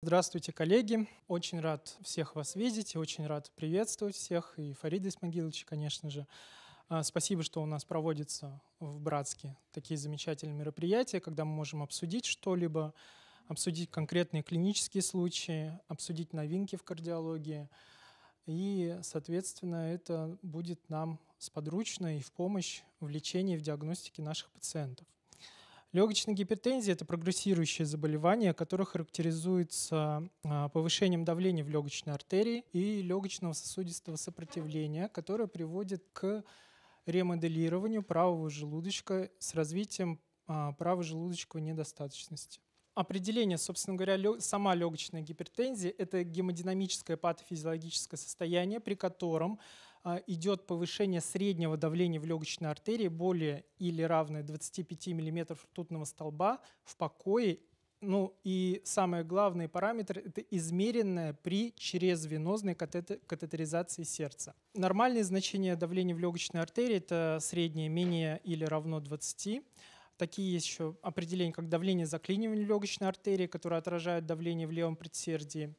Здравствуйте, коллеги. Очень рад всех вас видеть, очень рад приветствовать всех, и Фарида Исмагиловича, конечно же. А, спасибо, что у нас проводятся в Братске такие замечательные мероприятия, когда мы можем обсудить что-либо, обсудить конкретные клинические случаи, обсудить новинки в кардиологии. И, соответственно, это будет нам сподручно и в помощь в лечении, в диагностике наших пациентов. Легочная гипертензия – это прогрессирующее заболевание, которое характеризуется а, повышением давления в легочной артерии и легочного сосудистого сопротивления, которое приводит к ремоделированию правого желудочка с развитием а, правожелудочковой недостаточности. Определение, собственно говоря, сама легочная гипертензия – это гемодинамическое патофизиологическое состояние, при котором а, идет повышение среднего давления в легочной артерии более или равное 25 мм ртутного столба в покое. Ну и самый главный параметр – это измеренное при чрезвенозной катетеризации сердца. Нормальные значения давления в легочной артерии – это среднее менее или равно 20 Такие есть еще определения, как давление заклинивания легочной артерии, которое отражает давление в левом предсердии.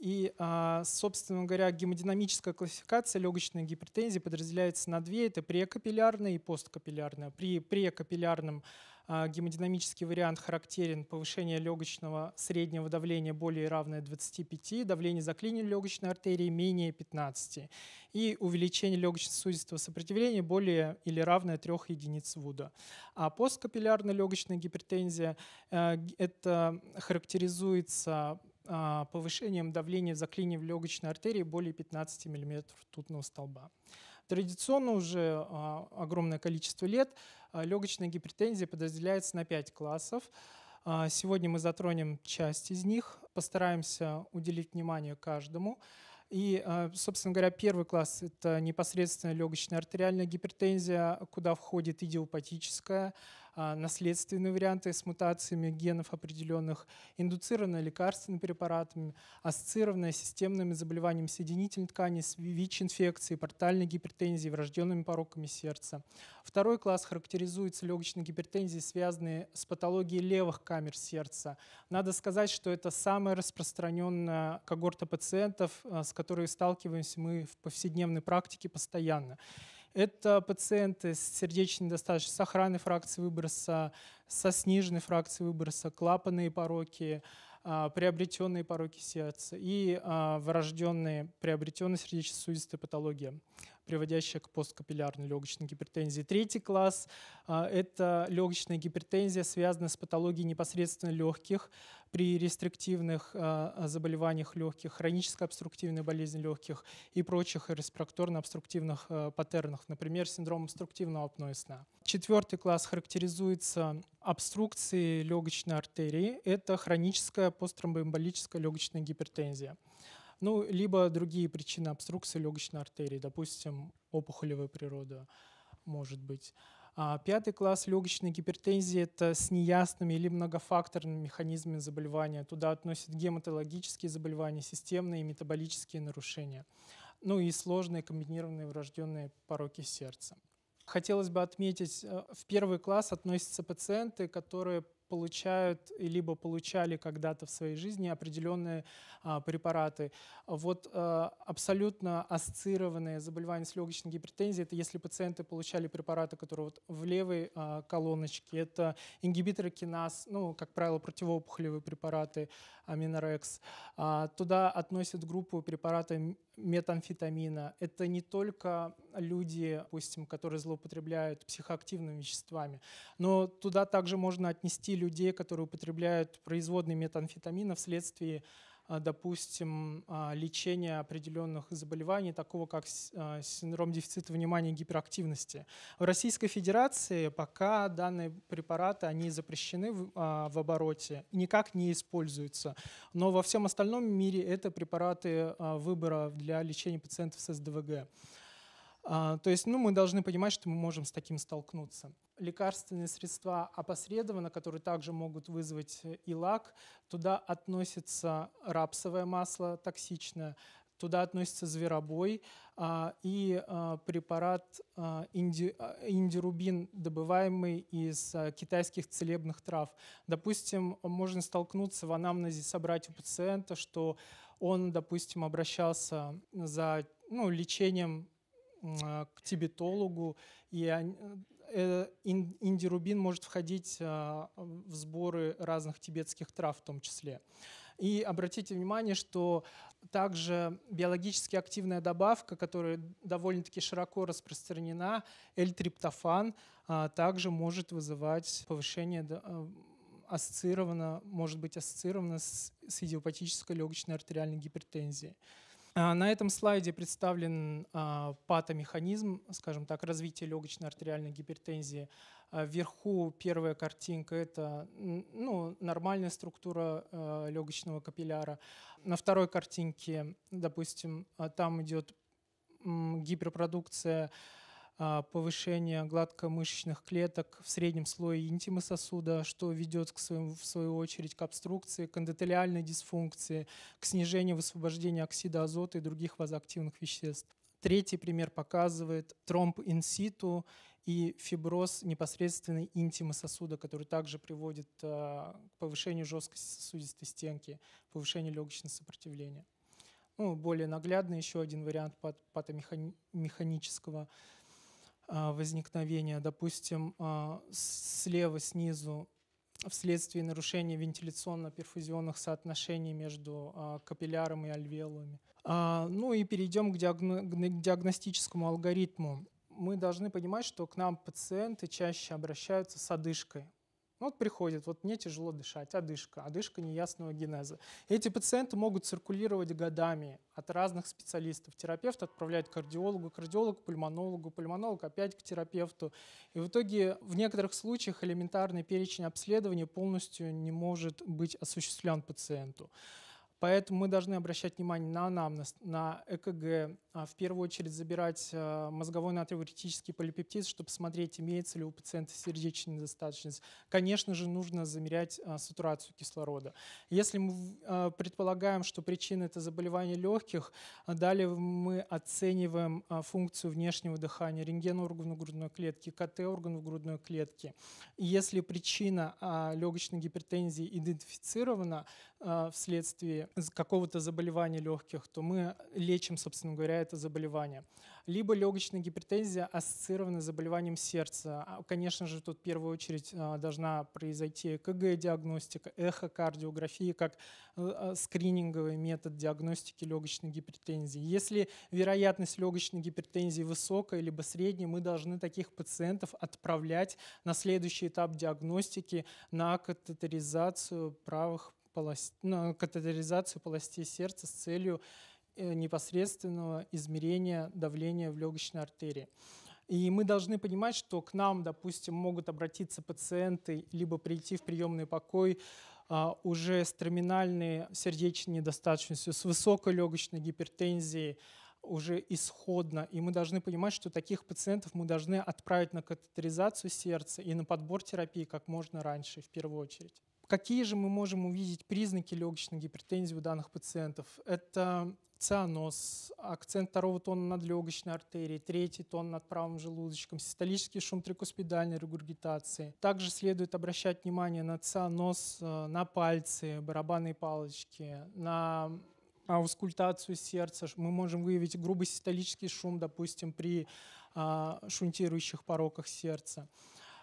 И, а, собственно говоря, гемодинамическая классификация легочной гипертензии подразделяется на две. Это прекапиллярная и посткапиллярная. При прекапиллярном а, гемодинамический вариант характерен повышение легочного среднего давления более равное 25, давление заклинивания легочной артерии менее 15 и увеличение легочно-сосудистого сопротивления более или равное 3 единиц ВУДа. А посткапиллярная легочная гипертензия э, это характеризуется а, повышением давления в заклине в легочной артерии более 15 мм ртутного столба. Традиционно уже а, огромное количество лет а, легочная гипертензия подразделяется на 5 классов. Сегодня мы затронем часть из них, постараемся уделить внимание каждому. И, собственно говоря, первый класс – это непосредственно легочная артериальная гипертензия, куда входит идиопатическая, а, наследственные варианты с мутациями генов определенных, индуцированные лекарственными препаратами, ассоциированные системными заболеваниями соединительной ткани с ВИЧ-инфекцией, портальной гипертензией, врожденными пороками сердца. Второй класс характеризуется легочной гипертензией, связанной с патологией левых камер сердца. Надо сказать, что это самая распространенная когорта пациентов, а, с которой сталкиваемся мы в повседневной практике постоянно. Это пациенты с сердечной недостаточностью, с охранной фракцией выброса, со сниженной фракцией выброса, клапанные пороки, а, приобретенные пороки сердца и а, врожденные, приобретенные сердечно-сосудистые патологии приводящая к посткапиллярной легочной гипертензии. Третий класс а, – это легочная гипертензия, связанная с патологией непосредственно легких при рестриктивных а, заболеваниях легких, хронической обструктивной болезни легких и прочих респираторно-обструктивных а, паттернах, например, синдром обструктивного апноэ сна. Четвертый класс характеризуется обструкцией легочной артерии. Это хроническая посттромбоэмболическая легочная гипертензия. Ну, либо другие причины обструкции легочной артерии, допустим, опухолевая природа может быть. А пятый класс легочной гипертензии – это с неясными или многофакторными механизмами заболевания. Туда относят гематологические заболевания, системные и метаболические нарушения, ну и сложные комбинированные врожденные пороки сердца. Хотелось бы отметить, э, в первый класс относятся пациенты, которые получают либо получали когда-то в своей жизни определенные а, препараты. Вот а, абсолютно ассоциированные заболевания с легочной гипертензией, это если пациенты получали препараты, которые вот в левой а, колоночке, это ингибиторы киназ, ну, как правило, противоопухолевые препараты, аминорекс. А, туда относят группу препаратов метамфетамина. Это не только люди, допустим, которые злоупотребляют психоактивными веществами, но туда также можно отнести людей, которые употребляют производные метамфетамина вследствие а, допустим, а, лечение определенных заболеваний, такого как а, синдром дефицита внимания и гиперактивности. В Российской Федерации пока данные препараты, они запрещены в обороте, никак не используются. Но во всем остальном мире это препараты выбора для лечения пациентов с СДВГ. А, то есть ну, мы должны понимать, что мы можем с таким столкнуться. Лекарственные средства опосредованно, которые также могут вызвать э, и лак, туда относится рапсовое масло токсичное, туда относится зверобой а, и а, препарат инди, индирубин, добываемый из китайских целебных трав. Допустим, можно столкнуться в анамнезе, собрать у пациента, что он, допустим, обращался за ну, лечением а, к тибетологу, и э, индирубин может входить а, в сборы разных тибетских трав в том числе. И обратите внимание, что также биологически активная добавка, которая довольно-таки широко распространена, L-триптофан, а, также может вызывать повышение э, ассоциировано, может быть ассоциировано с, с идиопатической легочной артериальной гипертензией. А, на этом слайде представлен а, патомеханизм, скажем так, развития легочной артериальной гипертензии. А, вверху первая картинка – это ну, нормальная структура легочного капилляра. На второй картинке, допустим, там идет гиперпродукция а, повышение гладкомышечных клеток в среднем слое интима сосуда, что ведет, к своему, в свою очередь, к обструкции, к эндотелиальной дисфункции, к снижению высвобождения оксида азота и других вазоактивных веществ. Третий пример показывает тромб инситу и фиброз непосредственной интимы сосуда, который также приводит а, к повышению жесткости сосудистой стенки, повышению легочного сопротивления. Ну, более наглядный еще один вариант патомеханического а, возникновения, допустим, а, слева снизу вследствие нарушения вентиляционно-перфузионных соотношений между а, капилляром и альвеолами. Ну и перейдем к, к диагностическому алгоритму. Мы должны понимать, что к нам пациенты чаще обращаются с одышкой. Ну, вот приходит, вот мне тяжело дышать, одышка, одышка неясного генеза. Эти пациенты могут циркулировать годами от разных специалистов. Терапевт отправляет к кардиологу, кардиолог к пульмонологу, пульмонолог опять к терапевту. И в итоге в некоторых случаях элементарный перечень обследований полностью не может быть осуществлен пациенту. Поэтому мы должны обращать внимание на анамнез, на ЭКГ, а, в первую очередь забирать а, мозговой натриуретический полипептид, чтобы посмотреть, имеется ли у пациента сердечная недостаточность. Конечно же, нужно замерять а, сатурацию кислорода. Если мы предполагаем, что причина – это заболевание легких, далее мы оцениваем функцию внешнего дыхания, рентген органов грудной клетки, КТ органов грудной клетки. если причина легочной гипертензии идентифицирована вследствие какого-то заболевания легких, то мы лечим, собственно говоря, это заболевание. Либо легочная гипертензия ассоциирована с заболеванием сердца. А, конечно же, тут в первую очередь а, должна произойти КГ-диагностика, эхокардиография как э, э, скрининговый метод диагностики легочной гипертензии. Если вероятность легочной гипертензии высокая либо средняя, мы должны таких пациентов отправлять на следующий этап диагностики на катетеризацию правых полости на катетеризацию полости сердца с целью Э, непосредственного измерения давления в легочной артерии. И мы должны понимать, что к нам, допустим, могут обратиться пациенты, либо прийти в приемный покой а, уже с терминальной сердечной недостаточностью, с высокой легочной гипертензией, уже исходно. И мы должны понимать, что таких пациентов мы должны отправить на катетеризацию сердца и на подбор терапии как можно раньше, в первую очередь. Какие же мы можем увидеть признаки легочной гипертензии у данных пациентов? Это цианоз, акцент второго тона над легочной артерией, третий тон над правым желудочком, систолический шум трикуспидальной регургитации. Также следует обращать внимание на цианоз, э, на пальцы, барабанные палочки, на аускультацию сердца. Мы можем выявить грубый систолический шум, допустим, при а, шунтирующих пороках сердца.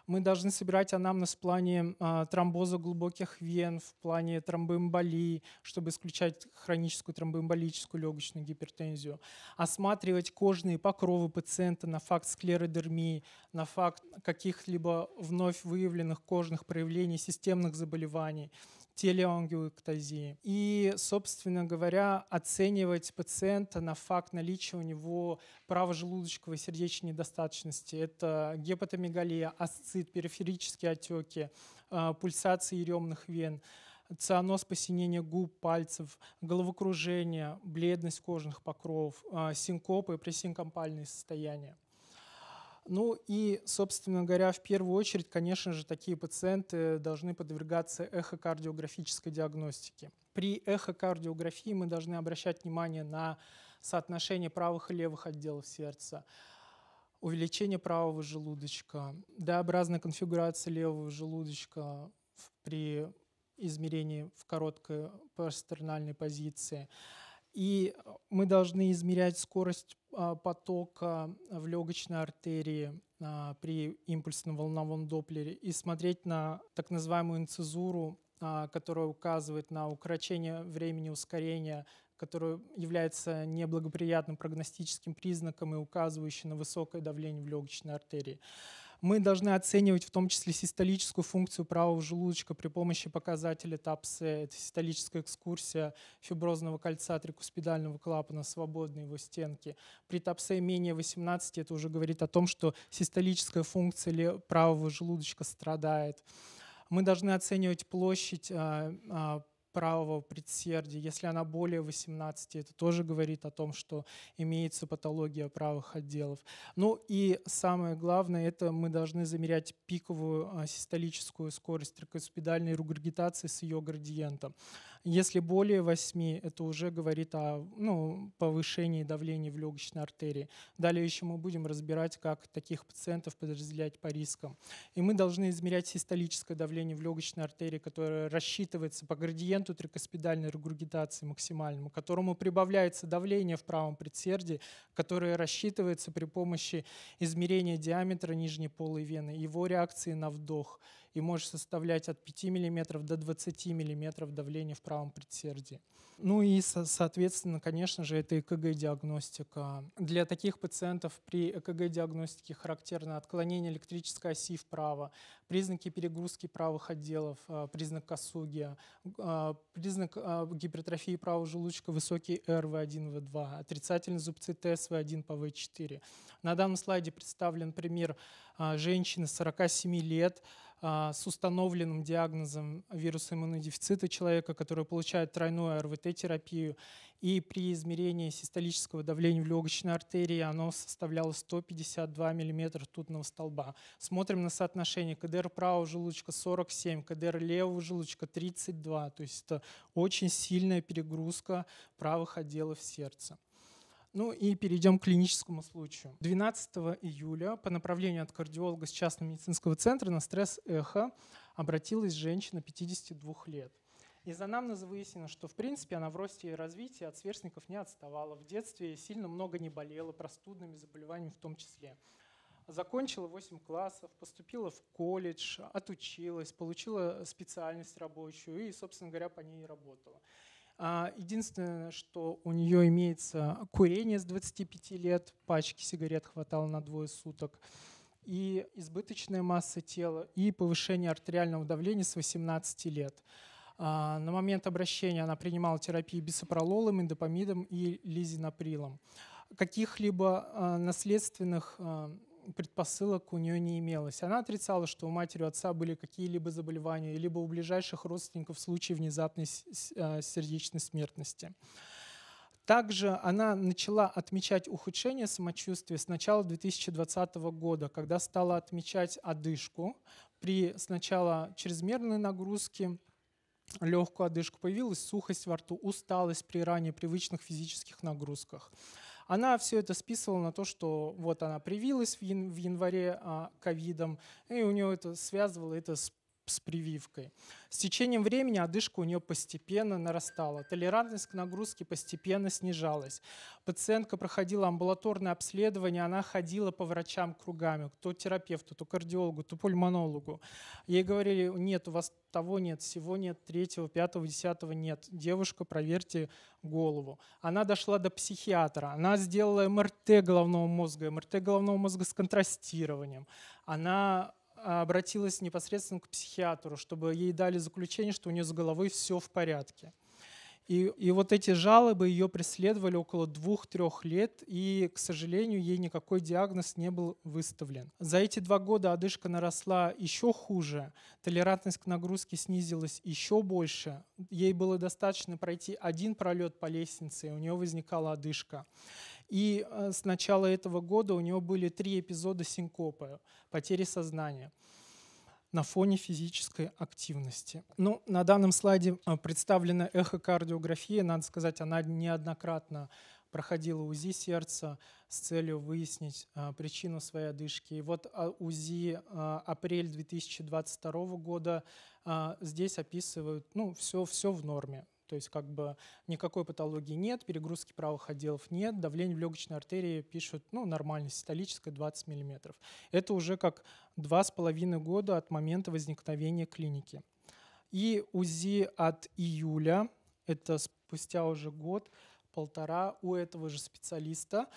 Мы должны собирать анамнез в плане э, тромбоза глубоких вен, в плане тромбоэмболии, чтобы исключать хроническую тромбоэмболическую легочную гипертензию. Осматривать кожные покровы пациента на факт склеродермии, на факт каких-либо вновь выявленных кожных проявлений системных заболеваний – телеангиоэктазии. И, собственно говоря, оценивать пациента на факт наличия у него правожелудочковой сердечной недостаточности. Это гепатомегалия, асцит, периферические отеки, а, пульсации еремных вен цианоз посинение губ, пальцев, головокружение, бледность кожных покровов, а, синкопы и пресинкомпальные состояния. Ну и, собственно говоря, в первую очередь, конечно же, такие пациенты должны подвергаться эхокардиографической диагностике. При эхокардиографии мы должны обращать внимание на соотношение правых и левых отделов сердца, увеличение правого желудочка, D-образная конфигурация левого желудочка при измерении в короткой пастернальной позиции – и мы должны измерять скорость а, потока в легочной артерии а, при импульсно-волновом доплере и смотреть на так называемую инцезуру, а, которая указывает на укорочение времени ускорения, которое является неблагоприятным прогностическим признаком и указывающим на высокое давление в легочной артерии. Мы должны оценивать в том числе систолическую функцию правого желудочка при помощи показателя ТАПС, это систолическая экскурсия фиброзного кольца трикуспидального клапана, свободной его стенки. При ТАПСе менее 18 это уже говорит о том, что систолическая функция правого желудочка страдает. Мы должны оценивать площадь а, а, правого предсердия. Если она более 18, это тоже говорит о том, что имеется патология правых отделов. Ну и самое главное, это мы должны замерять пиковую а, систолическую скорость трикоспидальной регургитации с ее градиентом. Если более 8, это уже говорит о ну, повышении давления в легочной артерии. Далее еще мы будем разбирать, как таких пациентов подразделять по рискам. И мы должны измерять систолическое давление в легочной артерии, которое рассчитывается по градиенту трикоспидальной регургитации максимальному, которому прибавляется давление в правом предсердии, которое рассчитывается при помощи измерения диаметра нижней полой вены, его реакции на вдох и может составлять от 5 мм до 20 мм давления в правом предсердии. Ну и, соответственно, конечно же, это ЭКГ-диагностика. Для таких пациентов при ЭКГ-диагностике характерно отклонение электрической оси вправо, признаки перегрузки правых отделов, а, признак косуги, а, признак а, гипертрофии правого желудочка высокий РВ1, В2, отрицательный зубцит СВ1 по В4. На данном слайде представлен пример женщины 47 лет, а, с установленным диагнозом вируса иммунодефицита человека, который получает тройную РВТ-терапию. И при измерении систолического давления в легочной артерии оно составляло 152 мм тутного столба. Смотрим на соотношение КДР правого желудочка 47, КДР левого желудочка 32. То есть это очень сильная перегрузка правых отделов сердца. Ну и перейдем к клиническому случаю. 12 июля по направлению от кардиолога с частного медицинского центра на стресс-эхо обратилась женщина 52 лет. Из анамнеза выяснено, что в принципе она в росте и развитии от сверстников не отставала. В детстве сильно много не болела, простудными заболеваниями в том числе. Закончила 8 классов, поступила в колледж, отучилась, получила специальность рабочую и, собственно говоря, по ней работала. А, единственное, что у нее имеется курение с 25 лет, пачки сигарет хватало на двое суток, и избыточная масса тела, и повышение артериального давления с 18 лет. А, на момент обращения она принимала терапию бисопрололом, индопамидом и лизинаприлом. Каких-либо а, наследственных предпосылок у нее не имелось. Она отрицала, что у матери у отца были какие-либо заболевания, либо у ближайших родственников в случае внезапной а, сердечной смертности. Также она начала отмечать ухудшение самочувствия с начала 2020 года, когда стала отмечать одышку при сначала чрезмерной нагрузке, легкую одышку, появилась сухость во рту, усталость при ранее привычных физических нагрузках. Она все это списывала на то, что вот она привилась в, январе а, ковидом, и у нее это связывало это с с прививкой. С течением времени одышка у нее постепенно нарастала, толерантность к нагрузке постепенно снижалась. Пациентка проходила амбулаторное обследование, она ходила по врачам кругами, то терапевту, то кардиологу, то пульмонологу. Ей говорили, нет, у вас того нет, всего нет, третьего, пятого, десятого нет. Девушка, проверьте голову. Она дошла до психиатра, она сделала МРТ головного мозга, МРТ головного мозга с контрастированием. Она обратилась непосредственно к психиатру, чтобы ей дали заключение, что у нее с головой все в порядке. И, и вот эти жалобы ее преследовали около двух-трех лет, и, к сожалению, ей никакой диагноз не был выставлен. За эти два года одышка наросла еще хуже, толерантность к нагрузке снизилась еще больше. Ей было достаточно пройти один пролет по лестнице, и у нее возникала одышка. И э, с начала этого года у него были три эпизода синкопа, потери сознания на фоне физической активности. Ну, на данном слайде э, представлена эхокардиография. Надо сказать, она неоднократно проходила УЗИ сердца с целью выяснить э, причину своей одышки. И вот а, УЗИ апрель 2022 года здесь описывают, ну, все, все в норме, то есть как бы никакой патологии нет, перегрузки правых отделов нет, давление в легочной артерии пишут, ну, нормально, систолическое 20 мм. Это уже как 2,5 года от момента возникновения клиники. И УЗИ от июля, это спустя уже год, полтора у этого же специалиста,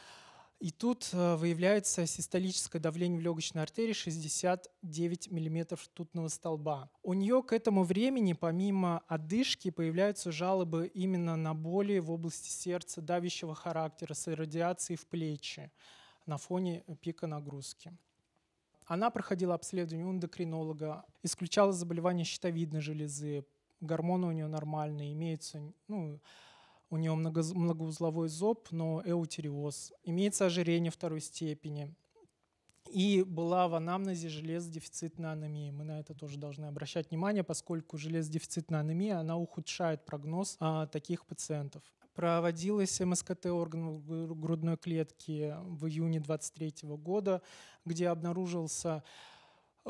и тут э, выявляется систолическое давление в легочной артерии 69 мм ртутного столба. У нее к этому времени, помимо одышки, появляются жалобы именно на боли в области сердца давящего характера с радиацией в плечи на фоне пика нагрузки. Она проходила обследование у эндокринолога, исключала заболевания щитовидной железы, гормоны у нее нормальные, имеются ну, у него много, многоузловой зоб, но эутериоз. Имеется ожирение второй степени. И была в анамнезе железодефицитная анемия. Мы на это тоже должны обращать внимание, поскольку железодефицитная анемия, она ухудшает прогноз а, таких пациентов. Проводилась МСКТ органов грудной клетки в июне 23 года, где обнаружился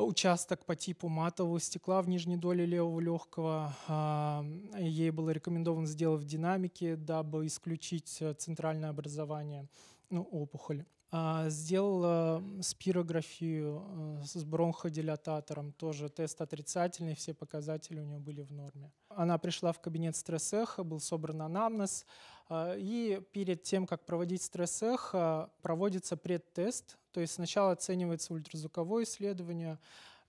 участок по типу матового стекла в нижней доле левого легкого. А, ей было рекомендовано сделать в динамике, дабы исключить э, центральное образование ну, опухоли. А, сделал спирографию э, с бронходилататором, тоже тест отрицательный, все показатели у нее были в норме. Она пришла в кабинет стресс-эхо, был собран анамнез, а, и перед тем, как проводить стресс-эхо, проводится предтест, то есть сначала оценивается ультразвуковое исследование,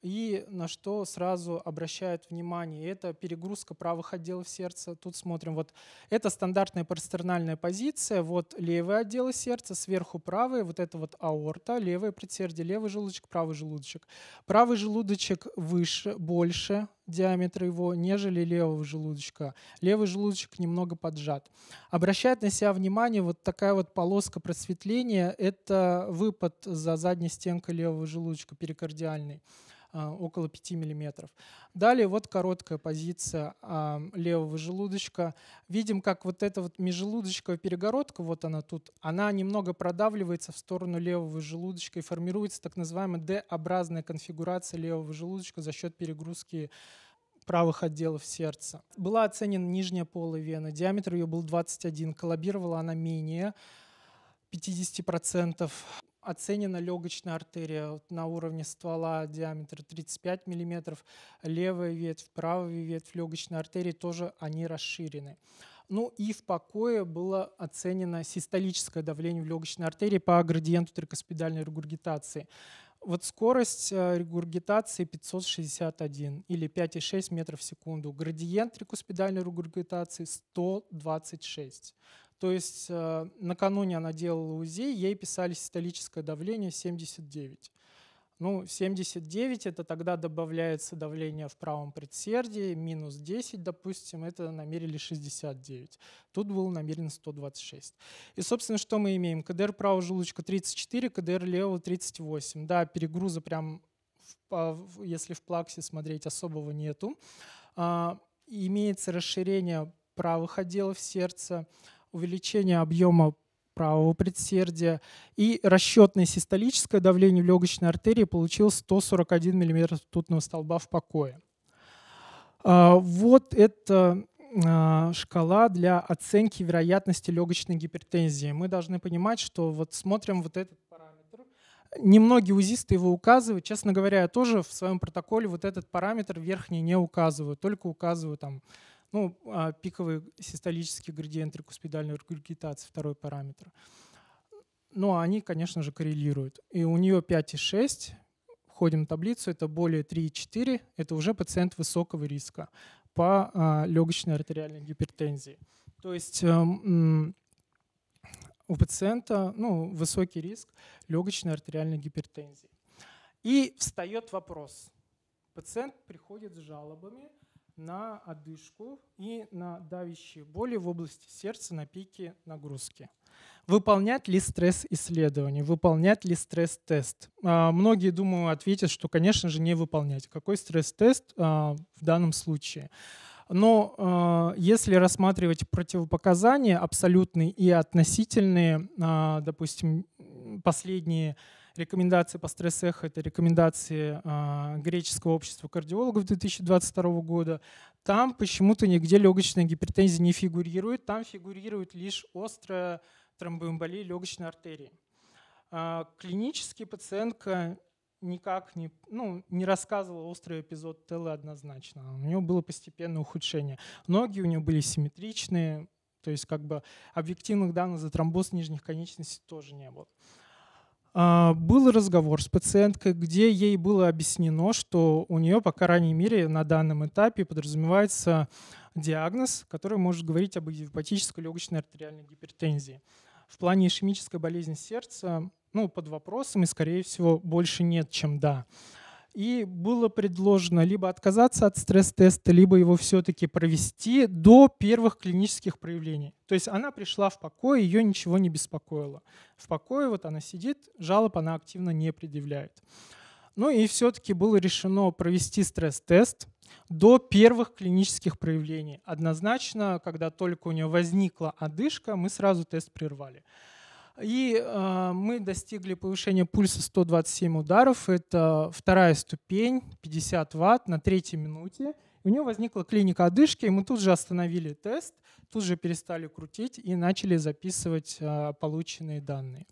и на что сразу обращают внимание, это перегрузка правых отделов сердца. Тут смотрим, вот это стандартная парастернальная позиция, вот левые отделы сердца, сверху правые, вот это вот аорта, левое предсердие, левый желудочек, правый желудочек. Правый желудочек выше, больше, диаметра его, нежели левого желудочка. Левый желудочек немного поджат. Обращает на себя внимание вот такая вот полоска просветления. Это выпад за задней стенкой левого желудочка, перикардиальный. А, около 5 мм. Далее вот короткая позиция а, левого желудочка. Видим, как вот эта вот межжелудочковая перегородка, вот она тут, она немного продавливается в сторону левого желудочка и формируется так называемая D-образная конфигурация левого желудочка за счет перегрузки правых отделов сердца. Была оценена нижняя полая вена, диаметр ее был 21, коллабировала она менее 50% оценена легочная артерия вот на уровне ствола диаметр 35 мм, левая ветвь, правая ветвь легочной артерии тоже они расширены. Ну и в покое было оценено систолическое давление в легочной артерии по градиенту трикоспидальной регургитации. Вот скорость э, регургитации 561 или 5,6 метров в секунду. Градиент рекуспидальной регургитации 126. То есть э, накануне она делала УЗИ, ей писали систолическое давление 79. Ну, 79 это тогда добавляется давление в правом предсердии, минус 10, допустим, это намерили 69. Тут было намерено 126. И, собственно, что мы имеем? КДР правого желудочка 34, КДР левого 38. Да, перегруза прям, если в плаксе смотреть, особого нету. А, имеется расширение правых отделов сердца увеличение объема правого предсердия. И расчетное систолическое давление в легочной артерии получил 141 мм ртутного столба в покое. А, вот это а, шкала для оценки вероятности легочной гипертензии. Мы должны понимать, что вот смотрим вот этот параметр. Немногие УЗИсты его указывают. Честно говоря, я тоже в своем протоколе вот этот параметр верхний не указываю, только указываю там ну, а пиковый систолический градиент рекуспидальной регургитации, второй параметр. Но ну, а они, конечно же, коррелируют. И у нее 5,6, входим в таблицу, это более 3,4, это уже пациент высокого риска по а, легочной артериальной гипертензии. То есть эм, у пациента ну, высокий риск легочной артериальной гипертензии. И встает вопрос. Пациент приходит с жалобами – на одышку и на давящие боли в области сердца на пике нагрузки. Выполнять ли стресс исследование? Выполнять ли стресс-тест? А, многие, думаю, ответят, что, конечно же, не выполнять. Какой стресс-тест а, в данном случае? Но э, если рассматривать противопоказания абсолютные и относительные, э, допустим, последние рекомендации по стресс-эхо, это рекомендации а, греческого общества кардиологов 2022 года. Там почему-то нигде легочная гипертензия не фигурирует, там фигурирует лишь острая тромбоэмболия легочной артерии. А, Клинически пациентка никак не, ну, не рассказывала острый эпизод ТЛ однозначно. У нее было постепенное ухудшение. Ноги у нее были симметричные, то есть как бы объективных данных за тромбоз нижних конечностей тоже не было. А, был разговор с пациенткой, где ей было объяснено, что у нее, по крайней мере, на данном этапе подразумевается диагноз, который может говорить об гепатической легочной артериальной гипертензии. В плане ишемической болезни сердца ну, под вопросом и, скорее всего, больше нет, чем да. И было предложено либо отказаться от стресс-теста, либо его все-таки провести до первых клинических проявлений. То есть она пришла в покой, ее ничего не беспокоило. В покое вот она сидит, жалоб она активно не предъявляет. Ну и все-таки было решено провести стресс-тест до первых клинических проявлений. Однозначно, когда только у нее возникла одышка, мы сразу тест прервали. И э, мы достигли повышения пульса 127 ударов. Это вторая ступень, 50 ватт на третьей минуте. у него возникла клиника одышки, и мы тут же остановили тест, тут же перестали крутить и начали записывать э, полученные данные.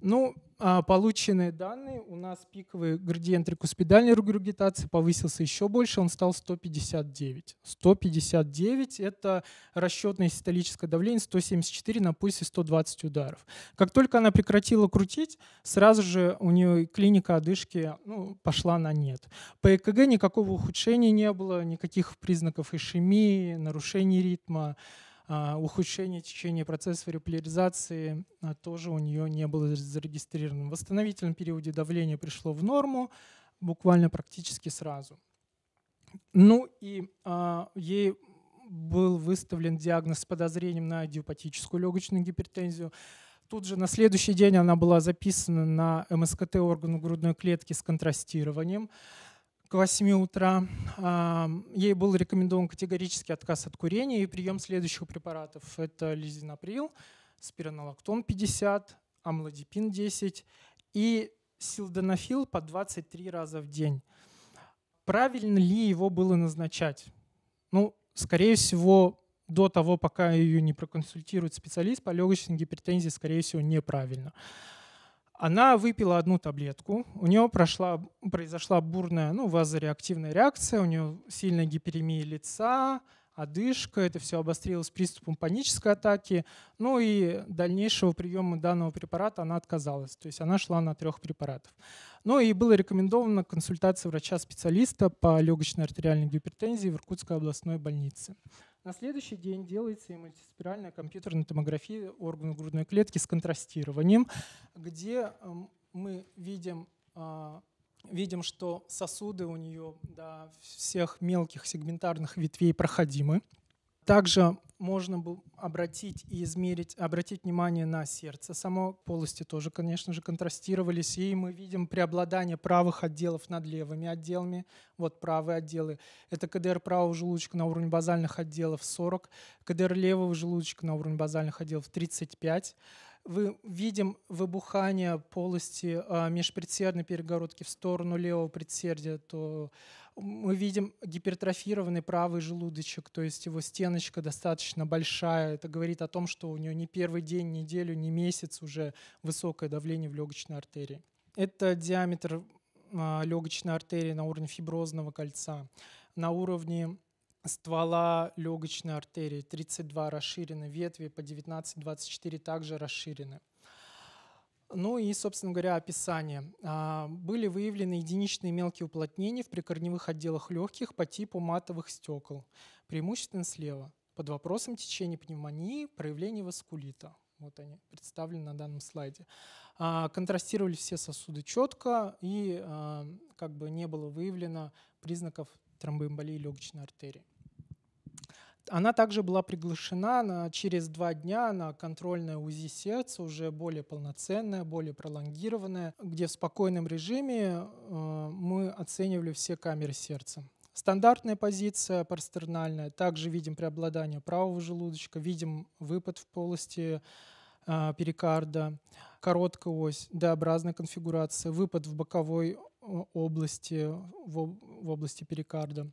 Ну, а, полученные данные, у нас пиковый градиент рекуспидальной регургитации повысился еще больше, он стал 159. 159 – это расчетное систолическое давление 174 на пульсе 120 ударов. Как только она прекратила крутить, сразу же у нее клиника одышки ну, пошла на нет. По ЭКГ никакого ухудшения не было, никаких признаков ишемии, нарушений ритма. А, ухудшение течения процесса репуляризации а, тоже у нее не было зарегистрировано. В восстановительном периоде давление пришло в норму буквально практически сразу. Ну и а, ей был выставлен диагноз с подозрением на диопатическую легочную гипертензию. Тут же на следующий день она была записана на МСКТ органу грудной клетки с контрастированием к 8 утра. Ей был рекомендован категорический отказ от курения и прием следующих препаратов. Это лизинаприл, спиронолактон 50, амлодипин 10 и силденафил по 23 раза в день. Правильно ли его было назначать? Ну, скорее всего, до того, пока ее не проконсультирует специалист по легочной гипертензии, скорее всего, неправильно. Она выпила одну таблетку, у нее прошла, произошла бурная ну, вазореактивная реакция, у нее сильная гиперемия лица, одышка, это все обострилось приступом панической атаки, ну и дальнейшего приема данного препарата она отказалась, то есть она шла на трех препаратов. Ну и было рекомендована консультация врача-специалиста по легочной артериальной гипертензии в Иркутской областной больнице. На следующий день делается и мультиспиральная компьютерная томография органов грудной клетки с контрастированием, где эм, мы видим, а, видим что сосуды у нее до всех мелких сегментарных ветвей проходимы. Также можно бы обратить и измерить, обратить внимание на сердце. Само полости тоже, конечно же, контрастировались, и мы видим преобладание правых отделов над левыми отделами. Вот правые отделы. Это КДР правого желудочка на уровне базальных отделов 40, КДР левого желудочка на уровне базальных отделов 35. Вы видим выбухание полости а, межпредсердной перегородки в сторону левого предсердия, то мы видим гипертрофированный правый желудочек, то есть его стеночка достаточно большая. Это говорит о том, что у него не первый день, неделю, не месяц уже высокое давление в легочной артерии. Это диаметр а, легочной артерии на уровне фиброзного кольца. На уровне ствола легочной артерии 32 расширены, ветви по 19-24 также расширены. Ну и, собственно говоря, описание. А, были выявлены единичные мелкие уплотнения в прикорневых отделах легких по типу матовых стекол, преимущественно слева, под вопросом течения пневмонии, проявления васкулита. Вот они представлены на данном слайде. А, контрастировали все сосуды четко и а, как бы не было выявлено признаков тромбоэмболии легочной артерии. Она также была приглашена на, через два дня на контрольное УЗИ сердца, уже более полноценное, более пролонгированное, где в спокойном режиме э, мы оценивали все камеры сердца. Стандартная позиция парастернальная. Также видим преобладание правого желудочка, видим выпад в полости э, перикарда, короткая ось, D-образная конфигурация, выпад в боковой области, в, в области перикарда.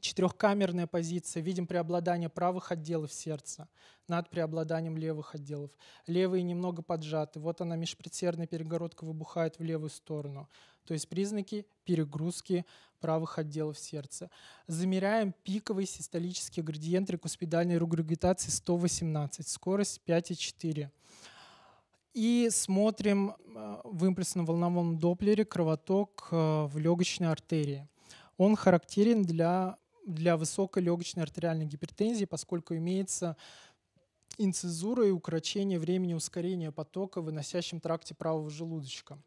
Четырехкамерная позиция. Видим преобладание правых отделов сердца над преобладанием левых отделов. Левые немного поджаты. Вот она, межпредсердная перегородка выбухает в левую сторону. То есть признаки перегрузки правых отделов сердца. Замеряем пиковый систолический градиент рекуспидальной регургитации 118, скорость 5,4. И смотрим э, в импульсно-волновом доплере кровоток э, в легочной артерии. Он характерен для для высокой легочной артериальной гипертензии, поскольку имеется инцизура и укорочение времени ускорения потока в выносящем тракте правого желудочка.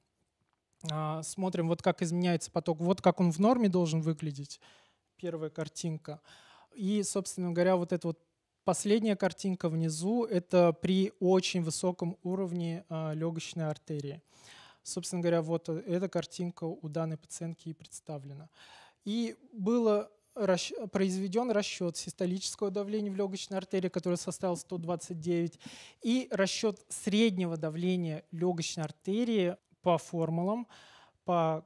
А, смотрим, вот как изменяется поток, вот как он в норме должен выглядеть. Первая картинка. И, собственно говоря, вот эта вот последняя картинка внизу – это при очень высоком уровне а, легочной артерии. Собственно говоря, вот э, эта картинка у данной пациентки и представлена. И было расч... произведен расчет систолического давления в легочной артерии, который составил 129, и расчет среднего давления легочной артерии по формулам, по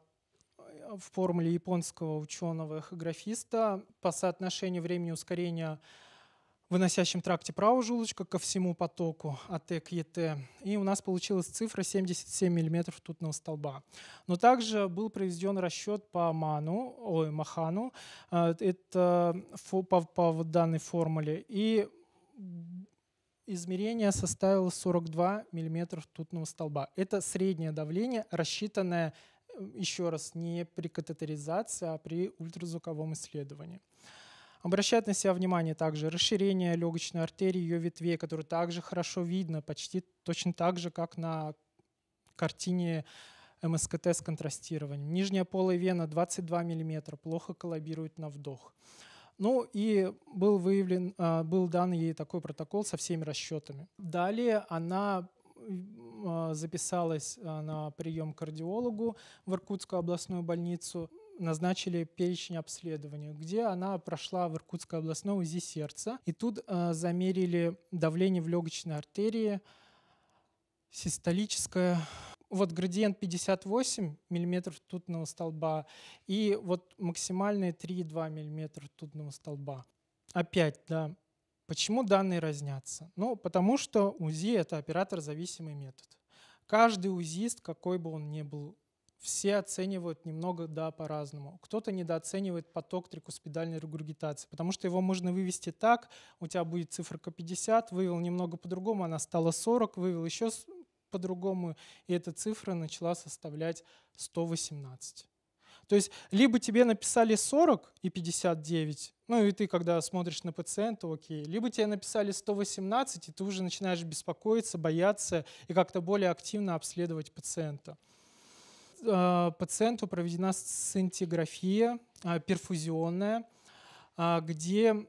э, в формуле японского ученого-эхографиста по соотношению времени ускорения выносящем тракте правого желудочка ко всему потоку от Э к ЕТ. И у нас получилась цифра 77 мм ртутного столба. Но также был произведен расчет по МАНу, ой, Махану, э, это по, по данной формуле. И измерение составило 42 мм ртутного столба. Это среднее давление, рассчитанное э, еще раз, не при катетеризации, а при ультразвуковом исследовании. Обращать на себя внимание также расширение легочной артерии, ее ветвей, которую также хорошо видно, почти точно так же, как на картине МСКТ с контрастированием. Нижняя полая вена 22 мм, плохо коллабирует на вдох. Ну и был выявлен, а, был дан ей такой протокол со всеми расчетами. Далее она а, записалась а, на прием к кардиологу в Иркутскую областную больницу назначили перечень обследования, где она прошла в Иркутское областное УЗИ сердца. И тут э, замерили давление в легочной артерии, систолическое. Вот градиент 58 мм тутного столба и вот максимальные 3,2 мм тутного столба. Опять, да, почему данные разнятся? Ну, потому что УЗИ — это оператор-зависимый метод. Каждый УЗИст, какой бы он ни был все оценивают немного, да, по-разному. Кто-то недооценивает поток трикуспидальной регургитации, потому что его можно вывести так, у тебя будет циферка 50, вывел немного по-другому, она стала 40, вывел еще по-другому, и эта цифра начала составлять 118. То есть либо тебе написали 40 и 59, ну и ты, когда смотришь на пациента, окей, либо тебе написали 118, и ты уже начинаешь беспокоиться, бояться и как-то более активно обследовать пациента. Э, пациенту проведена сцинтиграфия э, перфузионная, э, где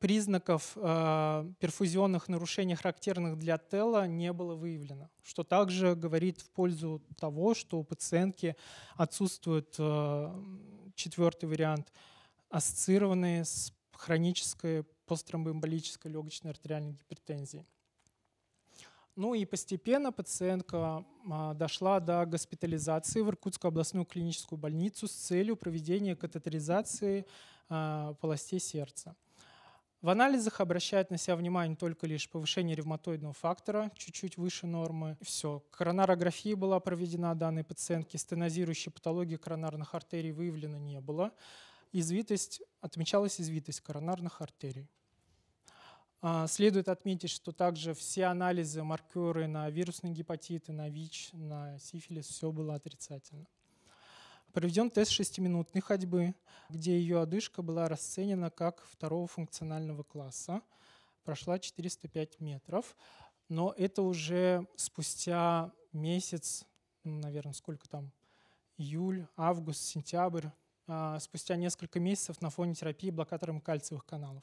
признаков перфузионных нарушений, характерных для тела, не было выявлено, что также говорит в пользу того, что у пациентки отсутствует четвертый вариант, ассоциированный с хронической посттромбоэмболической легочной артериальной гипертензией. Ну и постепенно пациентка а, дошла до госпитализации в Иркутскую областную клиническую больницу с целью проведения катетеризации а, полостей сердца. В анализах обращает на себя внимание только лишь повышение ревматоидного фактора, чуть-чуть выше нормы. Все. Коронарография была проведена данной пациентке, стенозирующей патологии коронарных артерий выявлено не было. Извитость, отмечалась извитость коронарных артерий. А, следует отметить, что также все анализы, маркеры на вирусные гепатиты, на ВИЧ, на сифилис, все было отрицательно. Проведен тест шестиминутной ходьбы, где ее одышка была расценена как второго функционального класса. Прошла 405 метров, но это уже спустя месяц, ну, наверное, сколько там, июль, август, сентябрь, а, спустя несколько месяцев на фоне терапии блокатором кальциевых каналов.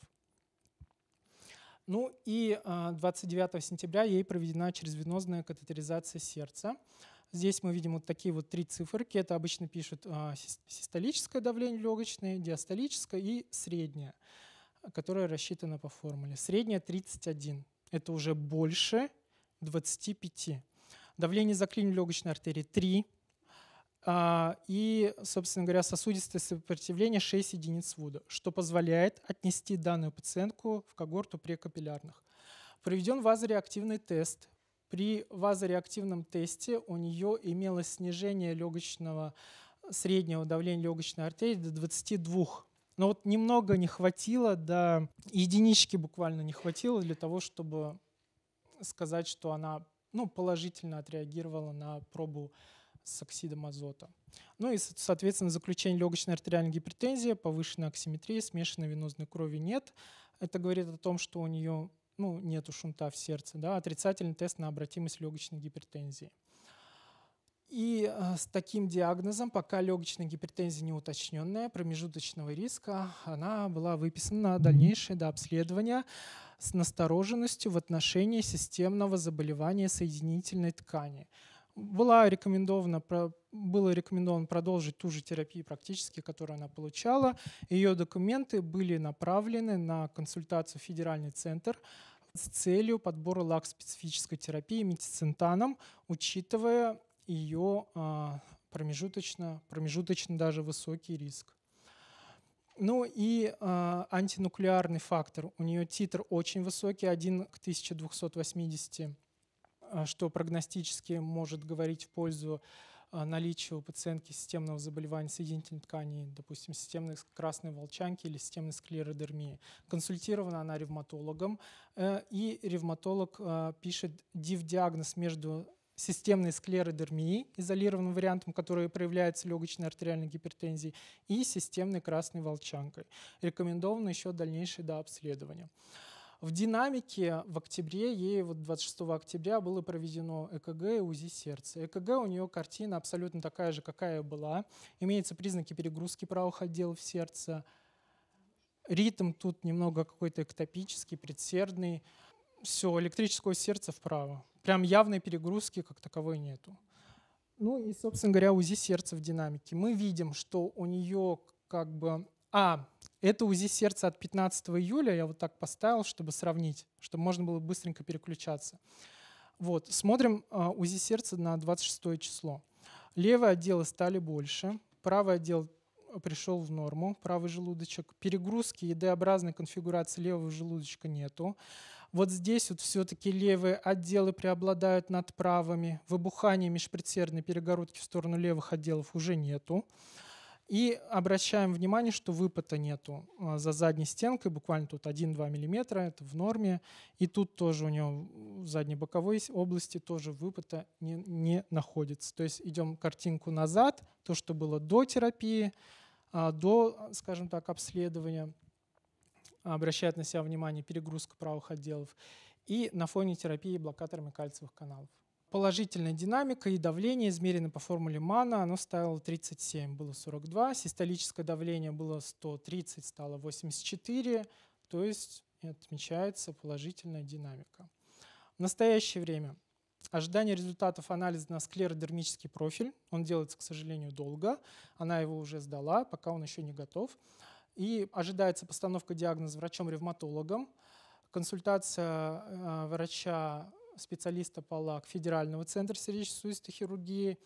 Ну и 29 а, сентября ей проведена чрезвенозная катетеризация сердца. Здесь мы видим вот такие вот три циферки. Это обычно пишут а, систолическое давление легочное, диастолическое и среднее, которое рассчитано по формуле. Среднее 31. Это уже больше 25. Давление за легочной артерии 3, а, и, собственно говоря, сосудистое сопротивление 6 единиц ВУДа, что позволяет отнести данную пациентку в когорту прекапиллярных. Проведен вазореактивный тест. При вазореактивном тесте у нее имелось снижение легочного, среднего давления легочной артерии до 22. Но вот немного не хватило, до единички буквально не хватило для того, чтобы сказать, что она ну, положительно отреагировала на пробу с оксидом азота. Ну и, соответственно, заключение легочной артериальной гипертензии, повышенная оксиметрия, смешанной венозной крови нет. Это говорит о том, что у нее ну, нету шунта в сердце. Да? Отрицательный тест на обратимость легочной гипертензии. И э, с таким диагнозом, пока легочная гипертензия не уточненная, промежуточного риска, она была выписана на дальнейшее до обследования с настороженностью в отношении системного заболевания соединительной ткани – была рекомендована, было рекомендовано продолжить ту же терапию практически, которую она получала. Ее документы были направлены на консультацию в Федеральный центр с целью подбора лак специфической терапии метицентаном, учитывая ее а, промежуточно, промежуточно даже высокий риск. Ну и э, антинуклеарный фактор. У нее титр очень высокий, 1 к 1280 Э, что прогностически может говорить в пользу э, наличия у пациентки системного заболевания соединительной ткани, допустим, системной красной волчанки или системной склеродермии. Консультирована она ревматологом, э, и ревматолог пишет див-диагноз между системной склеродермии, изолированным вариантом, который проявляется легочной артериальной гипертензией, и системной красной волчанкой. Рекомендовано еще дальнейшее дообследование. Да, в динамике в октябре, ей вот 26 октября было проведено ЭКГ и УЗИ сердца. ЭКГ у нее картина абсолютно такая же, какая была. Имеются признаки перегрузки правых отделов сердца. Ритм тут немного какой-то эктопический, предсердный. Все, электрического сердца вправо. Прям явной перегрузки как таковой нету. Ну и, собственно говоря, УЗИ сердца в динамике. Мы видим, что у нее как бы... А, это УЗИ сердца от 15 июля, я вот так поставил, чтобы сравнить, чтобы можно было быстренько переключаться. Вот, смотрим а, УЗИ сердца на 26 число. Левые отделы стали больше, правый отдел пришел в норму, правый желудочек. Перегрузки и D-образной конфигурации левого желудочка нету. Вот здесь вот все-таки левые отделы преобладают над правыми. Выбухание межпредсердной перегородки в сторону левых отделов уже нету. И обращаем внимание, что выпада нету а, за задней стенкой, буквально тут 1-2 мм, это в норме. И тут тоже у него в задней боковой области тоже выпада не, не находится. То есть идем картинку назад, то, что было до терапии, а, до, скажем так, обследования, обращает на себя внимание перегрузка правых отделов и на фоне терапии блокаторами кальциевых каналов положительная динамика и давление, измерено по формуле МАНА, оно стало 37, было 42, систолическое давление было 130, стало 84, то есть отмечается положительная динамика. В настоящее время ожидание результатов анализа на склеродермический профиль, он делается, к сожалению, долго, она его уже сдала, пока он еще не готов, и ожидается постановка диагноза врачом-ревматологом, консультация э, врача специалиста по ЛАК Федерального центра сердечно-сосудистой хирургии.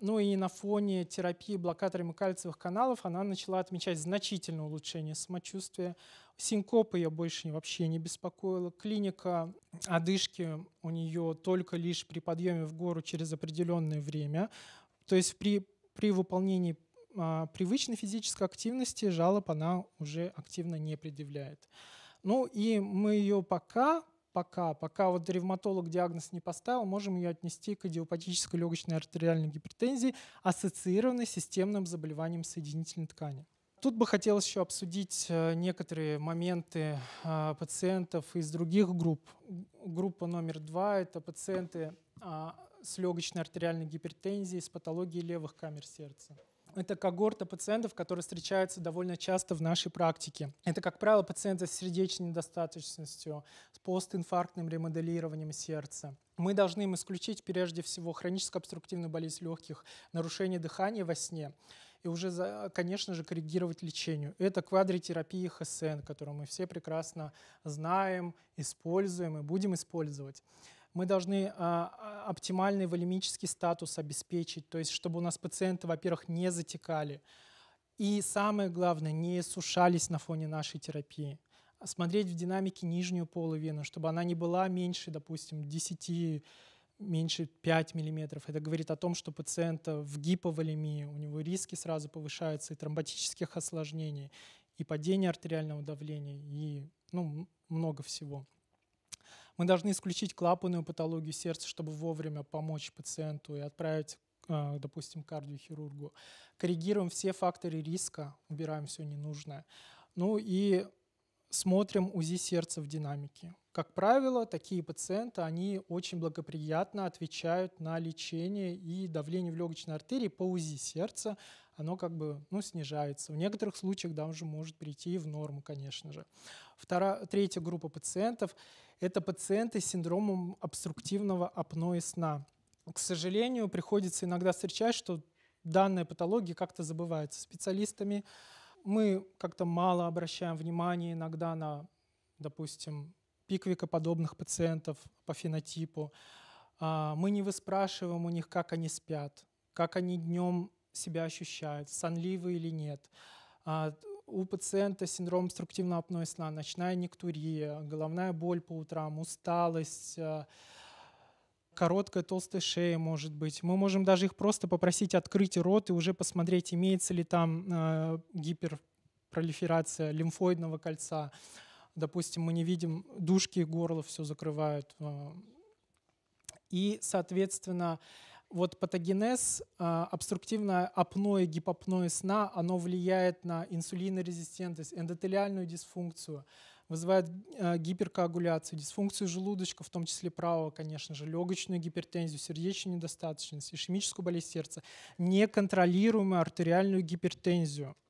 Ну и на фоне терапии блокаторами кальциевых каналов она начала отмечать значительное улучшение самочувствия. Синкопы ее больше вообще не беспокоила. Клиника одышки у нее только лишь при подъеме в гору через определенное время. То есть при, при выполнении а, привычной физической активности жалоб она уже активно не предъявляет. Ну и мы ее пока пока, пока вот ревматолог диагноз не поставил, можем ее отнести к идиопатической легочной артериальной гипертензии, ассоциированной системным заболеванием соединительной ткани. Тут бы хотелось еще обсудить э, некоторые моменты э, пациентов из других групп. Группа номер два – это пациенты а, с легочной артериальной гипертензией, с патологией левых камер сердца это когорта пациентов, которые встречаются довольно часто в нашей практике. Это, как правило, пациенты с сердечной недостаточностью, с постинфарктным ремоделированием сердца. Мы должны им исключить прежде всего хроническую обструктивную болезнь легких, нарушение дыхания во сне и уже, конечно же, корректировать лечение. Это квадритерапия ХСН, которую мы все прекрасно знаем, используем и будем использовать. Мы должны а, а, оптимальный волемический статус обеспечить, то есть чтобы у нас пациенты, во-первых, не затекали, и самое главное, не сушались на фоне нашей терапии. Смотреть в динамике нижнюю половину, чтобы она не была меньше, допустим, 10 меньше 5 мм. Это говорит о том, что пациента э, в гиповолемии, у него риски сразу повышаются и тромботических осложнений, и падения артериального давления, и ну, много всего. Мы должны исключить клапанную патологию сердца, чтобы вовремя помочь пациенту и отправить э, допустим, кардиохирургу. Коррегируем все факторы риска, убираем все ненужное. Ну и смотрим УЗИ сердца в динамике. Как правило, такие пациенты, они очень благоприятно отвечают на лечение и давление в легочной артерии по УЗИ сердца, оно как бы ну, снижается. В некоторых случаях даже может прийти в норму, конечно же. Вторая, третья группа пациентов – это пациенты с синдромом обструктивного апноэ сна. К сожалению, приходится иногда встречать, что данная патология как-то забывается специалистами. Мы как-то мало обращаем внимание иногда на, допустим, пиквикоподобных пациентов по фенотипу. А, мы не выспрашиваем у них, как они спят, как они днем себя ощущают, сонливы или нет. А, у пациента синдром обструктивного апноэ сна, ночная нектурия, головная боль по утрам, усталость, а, короткая толстая шея, может быть. Мы можем даже их просто попросить открыть рот и уже посмотреть, имеется ли там гиперпролиферация лимфоидного кольца допустим, мы не видим душки, горло все закрывают. А. И, соответственно, вот патогенез, а, обструктивное апноэ, гипопноэ сна, оно влияет на инсулинорезистентность, эндотелиальную дисфункцию, вызывает а, гиперкоагуляцию, дисфункцию желудочка, в том числе правого, конечно же, легочную гипертензию, сердечную недостаточность, ишемическую болезнь сердца, неконтролируемую артериальную гипертензию –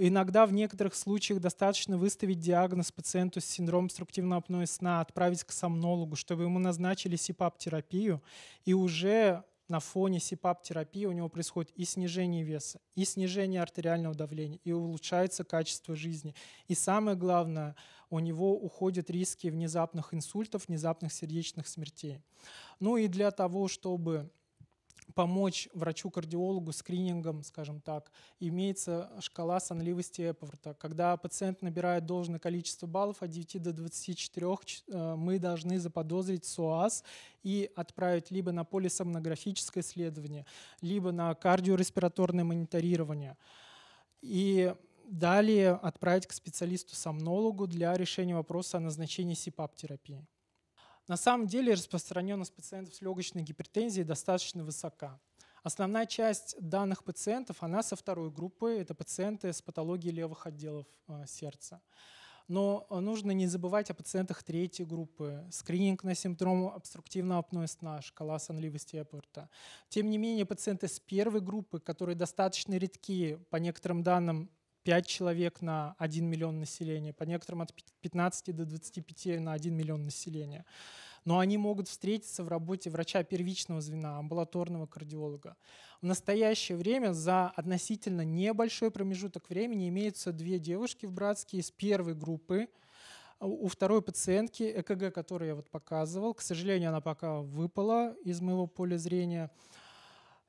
Иногда в некоторых случаях достаточно выставить диагноз пациенту с синдромом обструктивного апноэ сна, отправить к сомнологу, чтобы ему назначили СИПАП-терапию, и уже на фоне СИПАП-терапии у него происходит и снижение веса, и снижение артериального давления, и улучшается качество жизни. И самое главное, у него уходят риски внезапных инсультов, внезапных сердечных смертей. Ну и для того, чтобы помочь врачу-кардиологу скринингом, скажем так, имеется шкала сонливости Эпворта. Когда пациент набирает должное количество баллов от 9 до 24, э, мы должны заподозрить СОАС и отправить либо на полисомнографическое исследование, либо на кардиореспираторное мониторирование. И далее отправить к специалисту-сомнологу для решения вопроса о назначении СИПАП-терапии. На самом деле распространенность пациентов с легочной гипертензией достаточно высока. Основная часть данных пациентов, она со второй группы, это пациенты с патологией левых отделов э, сердца. Но э, нужно не забывать о пациентах третьей группы. Скрининг на синдром обструктивного апноэ сна, шкала сонливости и Тем не менее, пациенты с первой группы, которые достаточно редки, по некоторым данным 5 человек на 1 миллион населения, по некоторым от 15 до 25 на 1 миллион населения. Но они могут встретиться в работе врача первичного звена, амбулаторного кардиолога. В настоящее время за относительно небольшой промежуток времени имеются две девушки в братске из первой группы, у второй пациентки ЭКГ, которую я вот показывал, к сожалению, она пока выпала из моего поля зрения,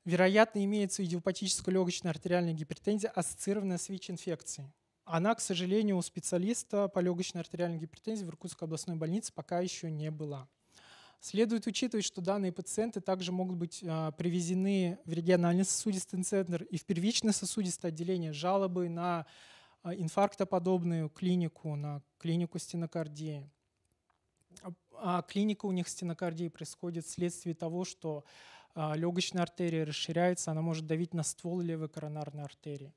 вероятно, имеется идиопатическая легочная артериальная гипертензия, ассоциированная с ВИЧ-инфекцией. Она, к сожалению, у специалиста по легочной артериальной гипертензии в Иркутской областной больнице пока еще не была. Следует учитывать, что данные пациенты также могут быть а, привезены в региональный сосудистый центр и в первичное сосудистое отделение жалобы на а, инфарктоподобную клинику, на клинику стенокардии. А, а клиника у них стенокардии происходит вследствие того, что а, легочная артерия расширяется, она может давить на ствол левой коронарной артерии.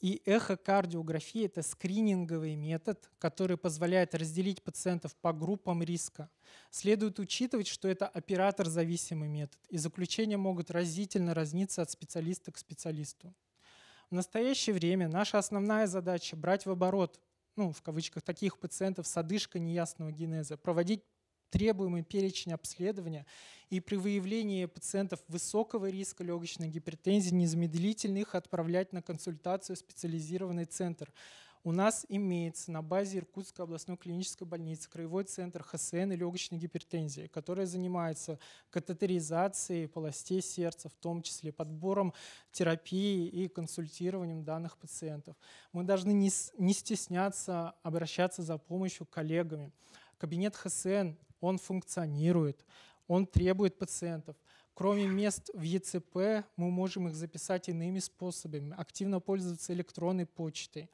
И эхокардиография – это скрининговый метод, который позволяет разделить пациентов по группам риска. Следует учитывать, что это оператор-зависимый метод, и заключения могут разительно разниться от специалиста к специалисту. В настоящее время наша основная задача – брать в оборот ну, в кавычках, таких пациентов с одышкой неясного генеза, проводить требуемый перечень обследования и при выявлении пациентов высокого риска легочной гипертензии незамедлительно их отправлять на консультацию в специализированный центр. У нас имеется на базе Иркутской областной клинической больницы краевой центр ХСН и легочной гипертензии, который занимается катетеризацией полостей сердца, в том числе подбором терапии и консультированием данных пациентов. Мы должны не, стесняться обращаться за помощью к коллегами. Кабинет ХСН он функционирует, он требует пациентов. Кроме мест в ЕЦП, мы можем их записать иными способами, активно пользоваться электронной почтой.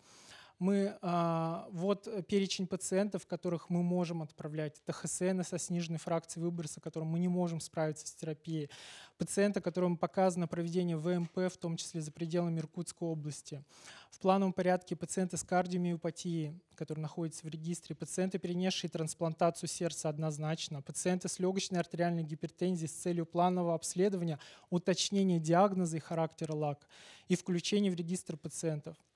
Мы, а, вот э, перечень пациентов, которых мы можем отправлять. Это ХСН со сниженной фракцией выброса, которым мы не можем справиться с терапией. Пациенты, которым показано проведение ВМП, в том числе за пределами Иркутской области. В плановом порядке пациенты с кардиомиопатией, которые находятся в регистре, пациенты, перенесшие трансплантацию сердца однозначно, пациенты с легочной артериальной гипертензией с целью планового обследования, уточнения диагноза и характера лак и включения в регистр пациентов –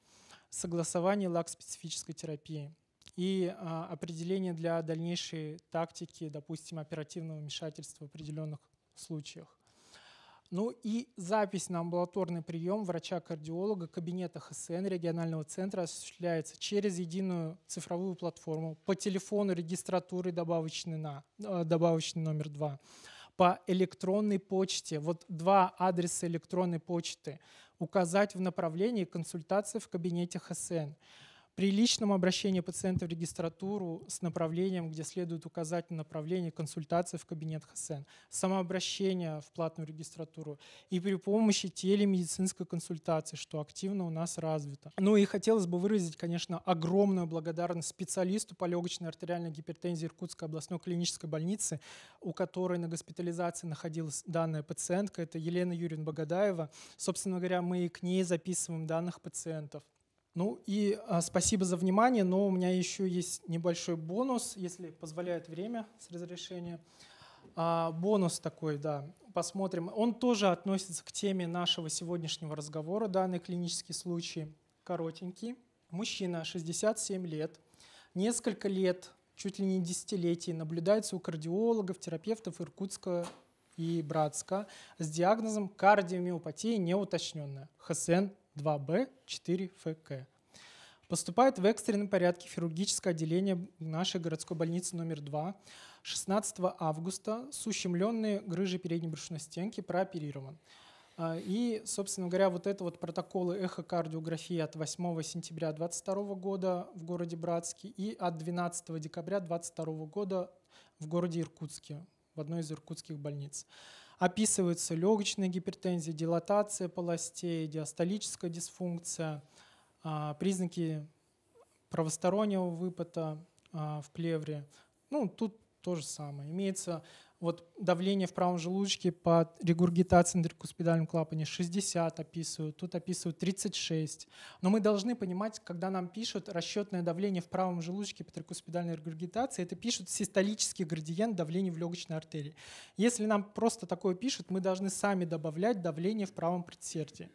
согласование лак-специфической терапии и а, определение для дальнейшей тактики, допустим, оперативного вмешательства в определенных случаях. Ну и запись на амбулаторный прием врача-кардиолога кабинета ХСН регионального центра осуществляется через единую цифровую платформу по телефону регистратуры добавочный, на, а, добавочный номер 2 по электронной почте. Вот два адреса электронной почты указать в направлении консультации в кабинете ХСН. При личном обращении пациента в регистратуру с направлением, где следует указать направление консультации в кабинет ХСН, самообращение в платную регистратуру и при помощи телемедицинской консультации, что активно у нас развито. Ну и хотелось бы выразить, конечно, огромную благодарность специалисту по легочной артериальной гипертензии Иркутской областной клинической больницы, у которой на госпитализации находилась данная пациентка. Это Елена Юрьевна Богадаева. Собственно говоря, мы и к ней записываем данных пациентов. Ну и а, спасибо за внимание, но у меня еще есть небольшой бонус, если позволяет время с разрешения. А, бонус такой, да, посмотрим. Он тоже относится к теме нашего сегодняшнего разговора, данный клинический случай, коротенький. Мужчина, 67 лет, несколько лет, чуть ли не десятилетий, наблюдается у кардиологов, терапевтов Иркутска и Братска с диагнозом кардиомиопатия неуточненная, ХСН 2Б 4ФК. Поступает в экстренном порядке хирургическое отделение нашей городской больницы номер 2 16 августа с ущемленной грыжей передней брюшной стенки прооперирован. А, и, собственно говоря, вот это вот протоколы эхокардиографии от 8 сентября 2022 года в городе Братске и от 12 декабря 2022 года в городе Иркутске, в одной из иркутских больниц. Описываются легочная гипертензия, дилатация полостей, диастолическая дисфункция, а, признаки правостороннего выпада а, в плевре. Ну, тут то же самое. Имеется вот давление в правом желудочке по регургитации на куспидальном клапане 60 описывают, тут описывают 36. Но мы должны понимать, когда нам пишут расчетное давление в правом желудочке по трикуспидальной регургитации, это пишут систолический градиент давления в легочной артерии. Если нам просто такое пишут, мы должны сами добавлять давление в правом предсердии.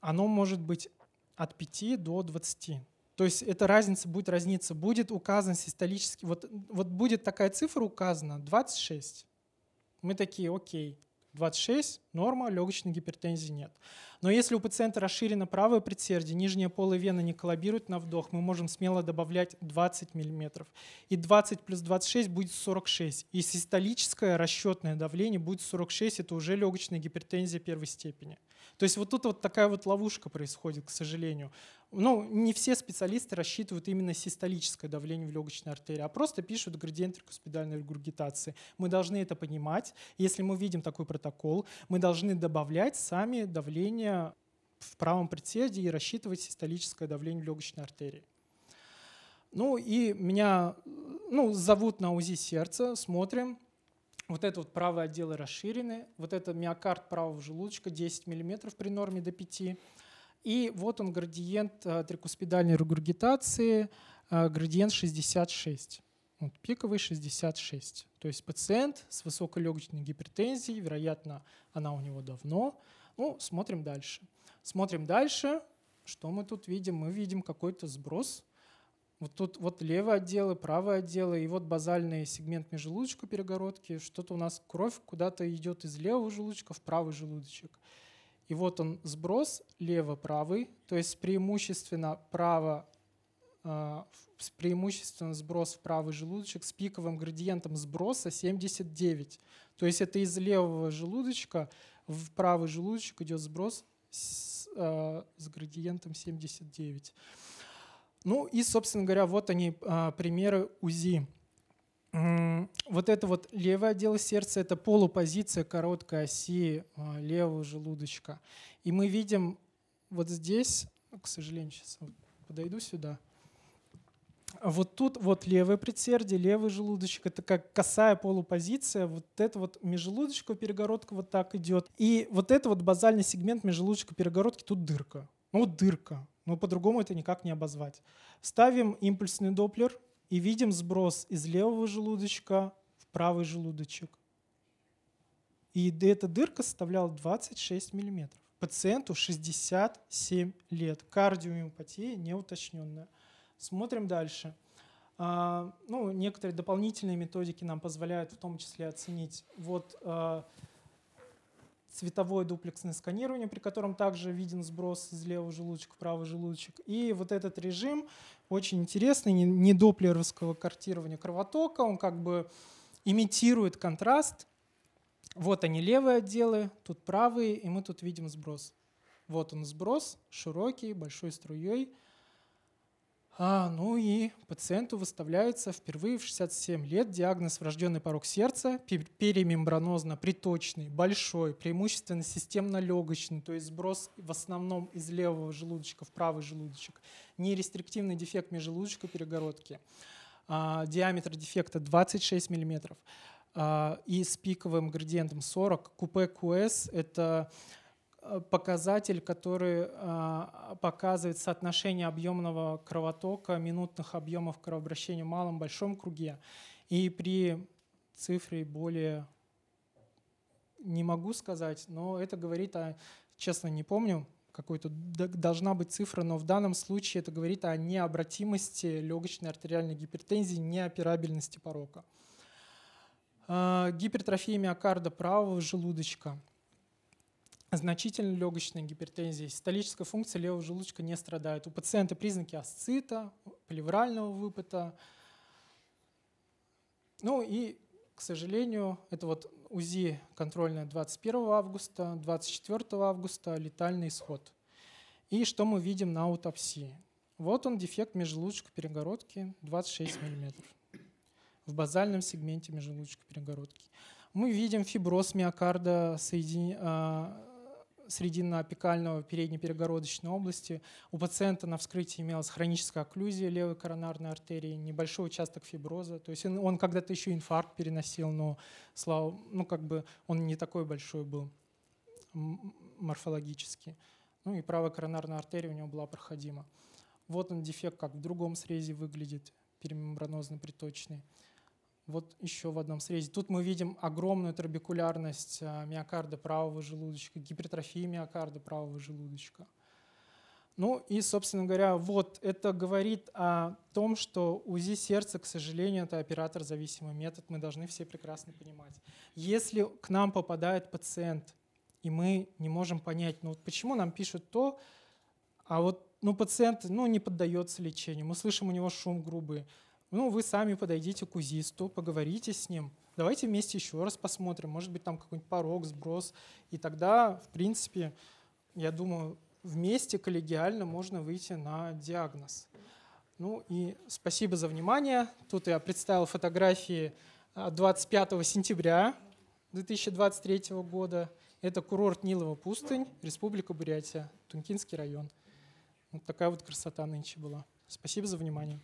Оно может быть от 5 до 20. То есть эта разница будет разница, Будет указан систолический, вот, вот будет такая цифра указана, 26. Мы такие, окей, 26, норма, легочной гипертензии нет. Но если у пациента расширено правое предсердие, нижняя полая вена не коллабирует на вдох, мы можем смело добавлять 20 мм. И 20 плюс 26 будет 46. И систолическое расчетное давление будет 46, это уже легочная гипертензия первой степени. То есть вот тут вот такая вот ловушка происходит, к сожалению ну, не все специалисты рассчитывают именно систолическое давление в легочной артерии, а просто пишут градиент рекуспидальной регургитации. Мы должны это понимать. Если мы видим такой протокол, мы должны добавлять сами давление в правом председе и рассчитывать систолическое давление в легочной артерии. Ну и меня ну, зовут на УЗИ сердца, смотрим. Вот это вот правые отделы расширены, вот это миокард правого желудочка 10 мм при норме до 5 мм. И вот он градиент э, трикуспидальной регургитации, э, градиент 66. Вот, пиковый 66. То есть пациент с высокой легочной гипертензией, вероятно, она у него давно. Ну, смотрим дальше. Смотрим дальше. Что мы тут видим? Мы видим какой-то сброс. Вот тут вот левые отделы, правые отделы, и вот базальный сегмент межжелудочковой перегородки. Что-то у нас кровь куда-то идет из левого желудочка в правый желудочек. И вот он сброс лево-правый, то есть преимущественно право э, преимущественно сброс в правый желудочек с пиковым градиентом сброса 79. То есть это из левого желудочка в правый желудочек идет сброс с, э, с градиентом 79. Ну и, собственно говоря, вот они э, примеры УЗИ вот это вот левое отдел сердца – это полупозиция короткой оси а, левого желудочка. И мы видим вот здесь, к сожалению, сейчас подойду сюда. Вот тут вот левое предсердие, левый желудочек, это как косая полупозиция, вот это вот межжелудочковая перегородка вот так идет. И вот это вот базальный сегмент межжелудочковой перегородки, тут дырка. Ну вот дырка, но по-другому это никак не обозвать. Ставим импульсный доплер, и видим сброс из левого желудочка в правый желудочек. И эта дырка составляла 26 миллиметров. Пациенту 67 лет. Кардиомиопатия неуточненная. Смотрим дальше. А, ну, некоторые дополнительные методики нам позволяют в том числе оценить вот а, цветовое дуплексное сканирование, при котором также виден сброс из левого желудочка в правый желудочек. И вот этот режим очень интересный, не, не доплеровского картирования кровотока, он как бы имитирует контраст. Вот они левые отделы, тут правые, и мы тут видим сброс. Вот он сброс, широкий, большой струей – а, ну и пациенту выставляется впервые в 67 лет диагноз врожденный порог сердца, перимембранозно-приточный, большой, преимущественно системно-легочный, то есть сброс в основном из левого желудочка в правый желудочек, нерестриктивный дефект межжелудочковой перегородки, а, диаметр дефекта 26 мм а, и с пиковым градиентом 40. Купе QS – это Э, показатель, который э, показывает соотношение объемного кровотока, минутных объемов кровообращения в малом-большом круге. И при цифре более, не могу сказать, но это говорит о, честно не помню, какой-то должна быть цифра, но в данном случае это говорит о необратимости легочной артериальной гипертензии, неоперабельности порока. Э, гипертрофия миокарда правого желудочка – значительной легочной гипертензии систолическая функция левого желудочка не страдает. У пациента признаки асцита, плеврального выпада. Ну и, к сожалению, это вот УЗИ контрольное 21 августа, 24 августа летальный исход. И что мы видим на аутопсии? Вот он, дефект межжелудочковой перегородки 26 мм в базальном сегменте межжелудочковой перегородки. Мы видим фиброз миокарда соединения а, срединно-опекального перегородочной области. У пациента на вскрытии имелась хроническая окклюзия левой коронарной артерии, небольшой участок фиброза. То есть он, он когда-то еще инфаркт переносил, но слава, ну как бы он не такой большой был морфологически. Ну и правая коронарная артерия у него была проходима. Вот он дефект, как в другом срезе выглядит, перемембранозно-приточный вот еще в одном срезе. Тут мы видим огромную трабекулярность э, миокарда правого желудочка, гипертрофии миокарда правого желудочка. Ну и, собственно говоря, вот это говорит о том, что УЗИ сердца, к сожалению, это оператор-зависимый метод, мы должны все прекрасно понимать. Если к нам попадает пациент, и мы не можем понять, ну вот почему нам пишут то, а вот ну, пациент ну, не поддается лечению, мы слышим у него шум грубый, ну, вы сами подойдите к УЗИСТу, поговорите с ним. Давайте вместе еще раз посмотрим. Может быть, там какой-нибудь порог, сброс. И тогда, в принципе, я думаю, вместе коллегиально можно выйти на диагноз. Ну и спасибо за внимание. Тут я представил фотографии 25 а, сентября 2023 года. Это курорт Нилова пустынь, Республика Бурятия, Тункинский район. Вот такая вот красота нынче была. Спасибо за внимание.